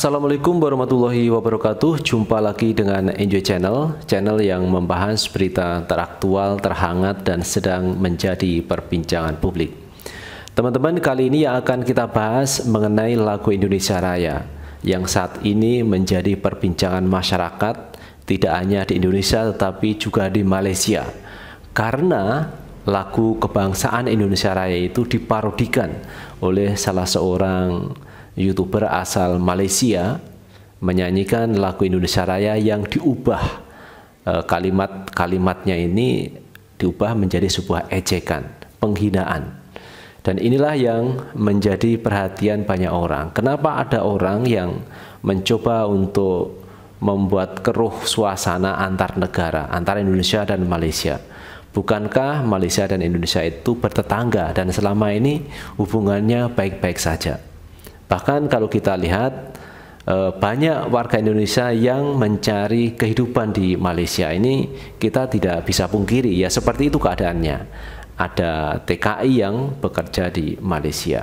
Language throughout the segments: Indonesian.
Assalamualaikum warahmatullahi wabarakatuh Jumpa lagi dengan Enjoy Channel Channel yang membahas berita teraktual, terhangat, dan sedang menjadi perbincangan publik Teman-teman, kali ini yang akan kita bahas mengenai lagu Indonesia Raya Yang saat ini menjadi perbincangan masyarakat Tidak hanya di Indonesia tetapi juga di Malaysia Karena lagu kebangsaan Indonesia Raya itu diparodikan oleh salah seorang YouTuber asal Malaysia menyanyikan lagu Indonesia Raya yang diubah eh, kalimat-kalimatnya ini diubah menjadi sebuah ejekan, penghinaan. Dan inilah yang menjadi perhatian banyak orang. Kenapa ada orang yang mencoba untuk membuat keruh suasana antar negara, antara Indonesia dan Malaysia? Bukankah Malaysia dan Indonesia itu bertetangga dan selama ini hubungannya baik-baik saja? Bahkan kalau kita lihat e, banyak warga Indonesia yang mencari kehidupan di Malaysia ini kita tidak bisa pungkiri ya seperti itu keadaannya ada TKI yang bekerja di Malaysia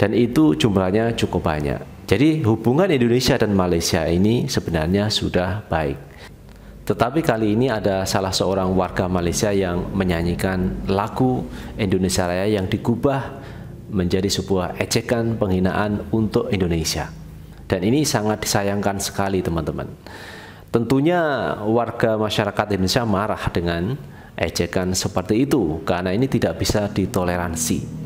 dan itu jumlahnya cukup banyak jadi hubungan Indonesia dan Malaysia ini sebenarnya sudah baik tetapi kali ini ada salah seorang warga Malaysia yang menyanyikan lagu Indonesia Raya yang digubah menjadi sebuah ejekan penghinaan untuk Indonesia. Dan ini sangat disayangkan sekali teman-teman. Tentunya warga masyarakat Indonesia marah dengan ejekan seperti itu karena ini tidak bisa ditoleransi.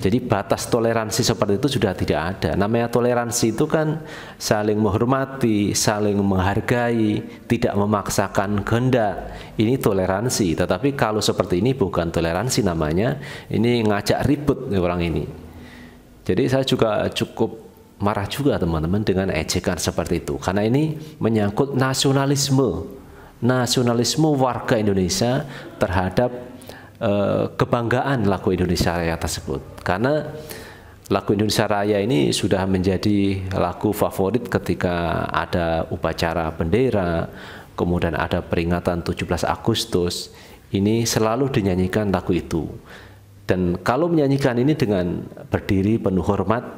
Jadi batas toleransi seperti itu sudah tidak ada. Namanya toleransi itu kan saling menghormati, saling menghargai, tidak memaksakan kehendak. Ini toleransi. Tetapi kalau seperti ini bukan toleransi namanya. Ini ngajak ribut nih orang ini. Jadi saya juga cukup marah juga teman-teman dengan ejekan seperti itu. Karena ini menyangkut nasionalisme. Nasionalisme warga Indonesia terhadap Eh, kebanggaan lagu Indonesia Raya tersebut karena lagu Indonesia Raya ini sudah menjadi lagu favorit ketika ada upacara bendera, kemudian ada peringatan 17 Agustus, ini selalu dinyanyikan lagu itu. Dan kalau menyanyikan ini dengan berdiri penuh hormat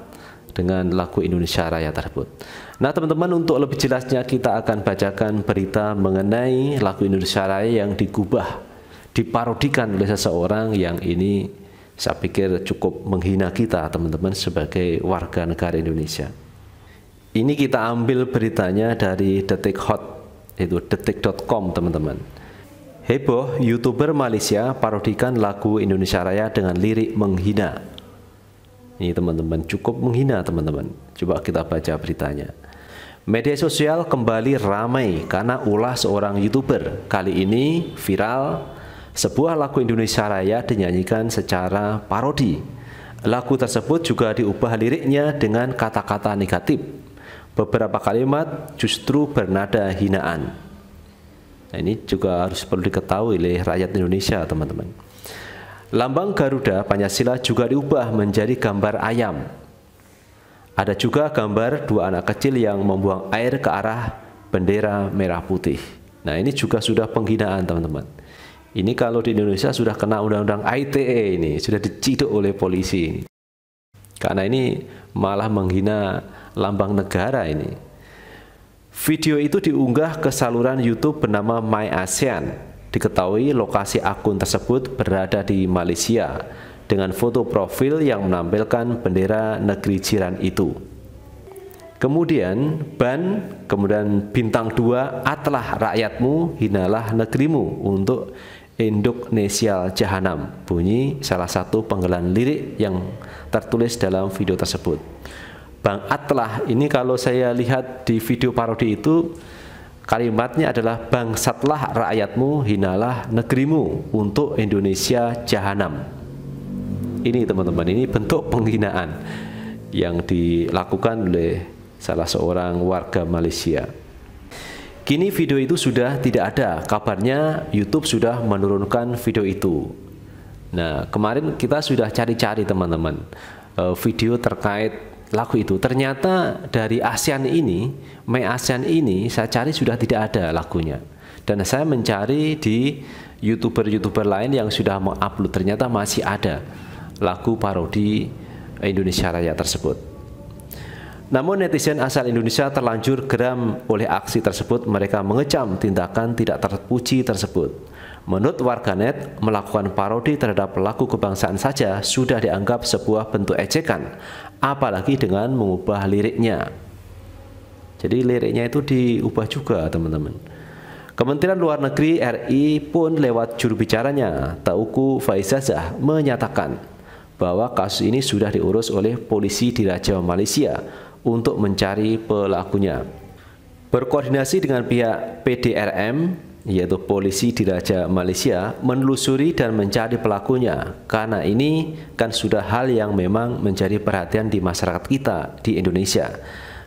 dengan lagu Indonesia Raya tersebut. Nah teman-teman untuk lebih jelasnya kita akan bacakan berita mengenai lagu Indonesia Raya yang digubah diparodikan oleh seseorang yang ini saya pikir cukup menghina kita teman-teman sebagai warga negara Indonesia. Ini kita ambil beritanya dari detik hot itu detik.com teman-teman. Heboh, YouTuber Malaysia parodikan lagu Indonesia Raya dengan lirik menghina. Ini teman-teman cukup menghina teman-teman. Coba kita baca beritanya. Media sosial kembali ramai karena ulah seorang YouTuber. Kali ini viral sebuah lagu Indonesia Raya dinyanyikan secara parodi. Lagu tersebut juga diubah liriknya dengan kata-kata negatif. Beberapa kalimat justru bernada hinaan. Nah, ini juga harus perlu diketahui oleh rakyat Indonesia, teman-teman. Lambang Garuda Pancasila juga diubah menjadi gambar ayam. Ada juga gambar dua anak kecil yang membuang air ke arah bendera merah putih. Nah, ini juga sudah penghinaan, teman-teman. Ini kalau di Indonesia sudah kena undang-undang ITE ini, sudah diciduk oleh polisi. Karena ini malah menghina lambang negara ini. Video itu diunggah ke saluran YouTube bernama My ASEAN. Diketahui lokasi akun tersebut berada di Malaysia dengan foto profil yang menampilkan bendera negeri jiran itu. Kemudian ban, kemudian bintang dua, atlah rakyatmu, hinalah negerimu untuk induk nesial jahanam bunyi salah satu penggelan lirik yang tertulis dalam video tersebut Bang Atlah ini kalau saya lihat di video parodi itu kalimatnya adalah bangsatlah rakyatmu hinalah negerimu untuk Indonesia jahanam ini teman-teman ini bentuk penghinaan yang dilakukan oleh salah seorang warga Malaysia Kini video itu sudah tidak ada, kabarnya YouTube sudah menurunkan video itu. Nah, kemarin kita sudah cari-cari teman-teman e, video terkait lagu itu. Ternyata dari ASEAN ini, Mei ASEAN ini saya cari sudah tidak ada lagunya. Dan saya mencari di YouTuber-YouTuber lain yang sudah mengupload, ternyata masih ada lagu parodi Indonesia Raya tersebut. Namun netizen asal Indonesia terlanjur geram oleh aksi tersebut mereka mengecam tindakan tidak terpuji tersebut. Menurut warganet, melakukan parodi terhadap pelaku kebangsaan saja sudah dianggap sebuah bentuk ejekan, apalagi dengan mengubah liriknya. Jadi liriknya itu diubah juga teman-teman. Kementerian Luar Negeri RI pun lewat juru bicaranya, Tauku Faizazah, menyatakan bahwa kasus ini sudah diurus oleh polisi di Raja Malaysia untuk mencari pelakunya. Berkoordinasi dengan pihak PDRM, yaitu Polisi Diraja Malaysia, menelusuri dan mencari pelakunya, karena ini kan sudah hal yang memang menjadi perhatian di masyarakat kita di Indonesia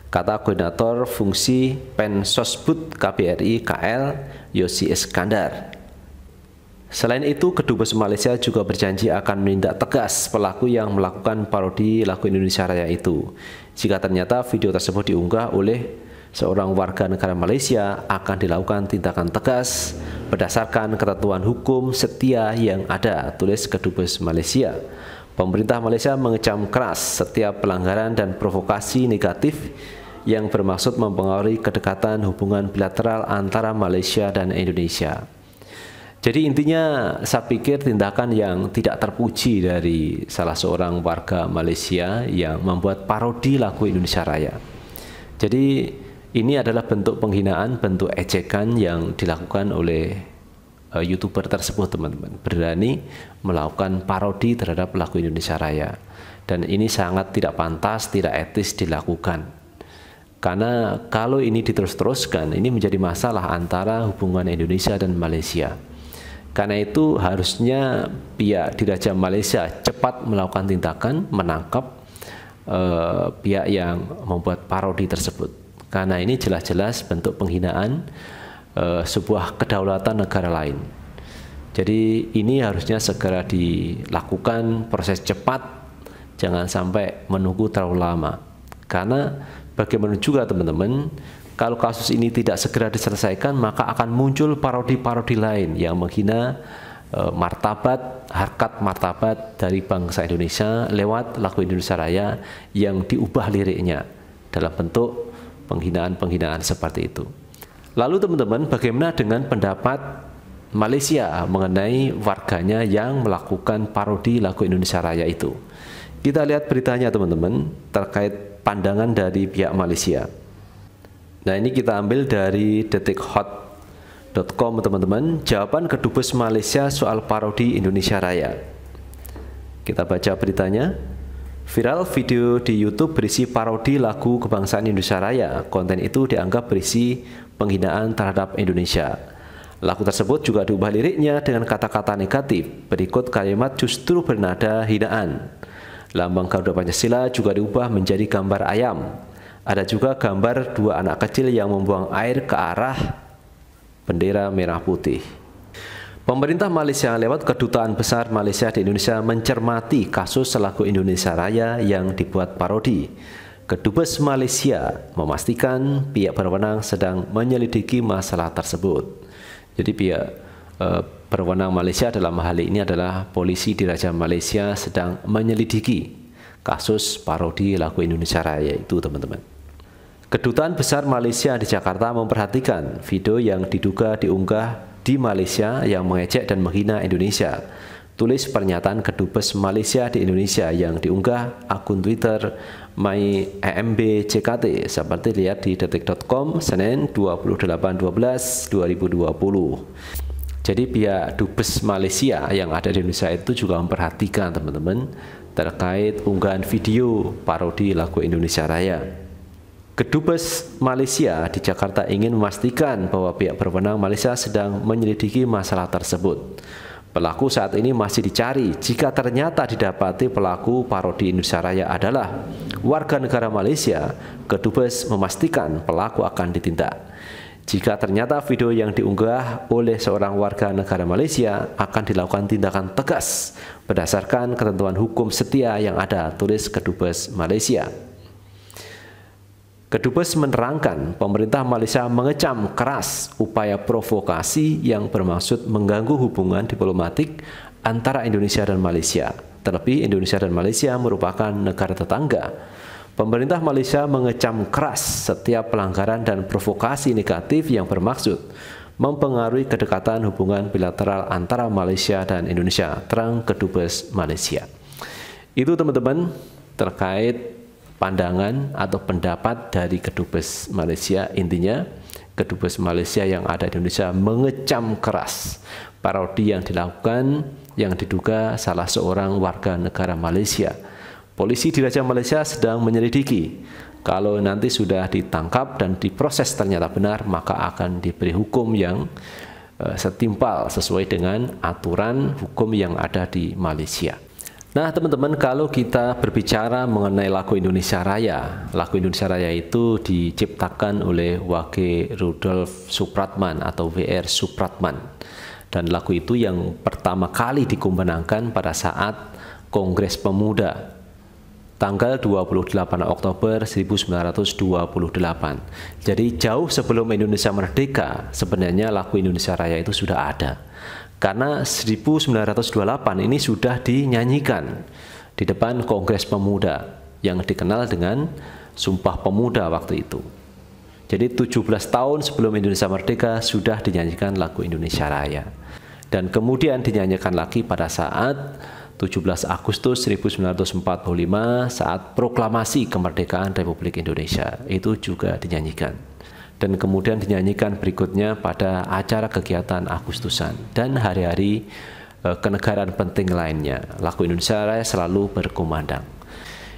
kata koordinator fungsi Pensosbud KBRI KL Yosi Iskandar. Selain itu, Kedubes Malaysia juga berjanji akan menindak tegas pelaku yang melakukan parodi lagu Indonesia Raya itu. Jika ternyata video tersebut diunggah oleh seorang warga negara Malaysia akan dilakukan tindakan tegas berdasarkan ketentuan hukum setia yang ada, tulis Kedubes Malaysia. Pemerintah Malaysia mengecam keras setiap pelanggaran dan provokasi negatif yang bermaksud mempengaruhi kedekatan hubungan bilateral antara Malaysia dan Indonesia. Jadi intinya saya pikir tindakan yang tidak terpuji dari salah seorang warga Malaysia yang membuat parodi lagu Indonesia Raya. Jadi ini adalah bentuk penghinaan, bentuk ejekan yang dilakukan oleh uh, youtuber tersebut teman-teman. Berani melakukan parodi terhadap lagu Indonesia Raya. Dan ini sangat tidak pantas, tidak etis dilakukan karena kalau ini diterus-teruskan ini menjadi masalah antara hubungan Indonesia dan Malaysia. Karena itu harusnya pihak diraja Malaysia cepat melakukan tindakan menangkap eh, pihak yang membuat parodi tersebut. Karena ini jelas-jelas bentuk penghinaan eh, sebuah kedaulatan negara lain. Jadi ini harusnya segera dilakukan proses cepat, jangan sampai menunggu terlalu lama. Karena bagaimana juga teman-teman kalau kasus ini tidak segera diselesaikan, maka akan muncul parodi-parodi lain yang menghina e, martabat, harkat martabat dari bangsa Indonesia lewat lagu Indonesia Raya yang diubah liriknya dalam bentuk penghinaan-penghinaan seperti itu. Lalu teman-teman, bagaimana dengan pendapat Malaysia mengenai warganya yang melakukan parodi lagu Indonesia Raya itu. Kita lihat beritanya teman-teman terkait pandangan dari pihak Malaysia. Nah ini kita ambil dari detikhot.com teman-teman Jawaban Kedubes Malaysia soal parodi Indonesia Raya Kita baca beritanya Viral video di Youtube berisi parodi lagu kebangsaan Indonesia Raya Konten itu dianggap berisi penghinaan terhadap Indonesia Lagu tersebut juga diubah liriknya dengan kata-kata negatif Berikut kalimat justru bernada hinaan Lambang Garuda Pancasila juga diubah menjadi gambar ayam ada juga gambar dua anak kecil yang membuang air ke arah bendera merah putih. Pemerintah Malaysia lewat kedutaan besar Malaysia di Indonesia mencermati kasus selaku Indonesia Raya yang dibuat parodi. Kedubes Malaysia memastikan pihak berwenang sedang menyelidiki masalah tersebut. Jadi pihak eh, berwenang Malaysia dalam hal ini adalah polisi di Raja Malaysia sedang menyelidiki kasus parodi lagu Indonesia Raya itu teman-teman. Kedutaan Besar Malaysia di Jakarta memperhatikan video yang diduga diunggah di Malaysia yang mengecek dan menghina Indonesia. Tulis pernyataan Kedubes Malaysia di Indonesia yang diunggah akun Twitter MyEMBCKT seperti lihat di detik.com Senin 28.12.2020. Jadi pihak Dubes Malaysia yang ada di Indonesia itu juga memperhatikan teman-teman terkait unggahan video parodi lagu Indonesia Raya. Kedubes Malaysia di Jakarta ingin memastikan bahwa pihak berwenang Malaysia sedang menyelidiki masalah tersebut. Pelaku saat ini masih dicari jika ternyata didapati pelaku parodi Indonesia Raya adalah warga negara Malaysia, kedubes memastikan pelaku akan ditindak. Jika ternyata video yang diunggah oleh seorang warga negara Malaysia akan dilakukan tindakan tegas berdasarkan ketentuan hukum setia yang ada, tulis kedubes Malaysia. Kedubes menerangkan pemerintah Malaysia mengecam keras upaya provokasi yang bermaksud mengganggu hubungan diplomatik antara Indonesia dan Malaysia. Terlebih Indonesia dan Malaysia merupakan negara tetangga. Pemerintah Malaysia mengecam keras setiap pelanggaran dan provokasi negatif yang bermaksud mempengaruhi kedekatan hubungan bilateral antara Malaysia dan Indonesia, terang Kedubes Malaysia. Itu teman-teman terkait pandangan atau pendapat dari kedubes Malaysia. Intinya, kedubes Malaysia yang ada di Indonesia mengecam keras parodi yang dilakukan yang diduga salah seorang warga negara Malaysia. Polisi di Raja Malaysia sedang menyelidiki. Kalau nanti sudah ditangkap dan diproses ternyata benar, maka akan diberi hukum yang eh, setimpal sesuai dengan aturan hukum yang ada di Malaysia. Nah, teman-teman, kalau kita berbicara mengenai lagu Indonesia Raya, lagu Indonesia Raya itu diciptakan oleh Wage Rudolf Supratman atau WR Supratman. Dan lagu itu yang pertama kali dikumandangkan pada saat Kongres Pemuda tanggal 28 Oktober 1928. Jadi jauh sebelum Indonesia merdeka, sebenarnya lagu Indonesia Raya itu sudah ada. Karena 1928 ini sudah dinyanyikan di depan Kongres Pemuda yang dikenal dengan Sumpah Pemuda waktu itu. Jadi 17 tahun sebelum Indonesia merdeka sudah dinyanyikan lagu Indonesia Raya. Dan kemudian dinyanyikan lagi pada saat 17 Agustus 1945 saat proklamasi kemerdekaan Republik Indonesia. Itu juga dinyanyikan dan kemudian dinyanyikan berikutnya pada acara kegiatan Agustusan dan hari-hari eh, kenegaraan penting lainnya. Lagu Indonesia Raya selalu berkumandang.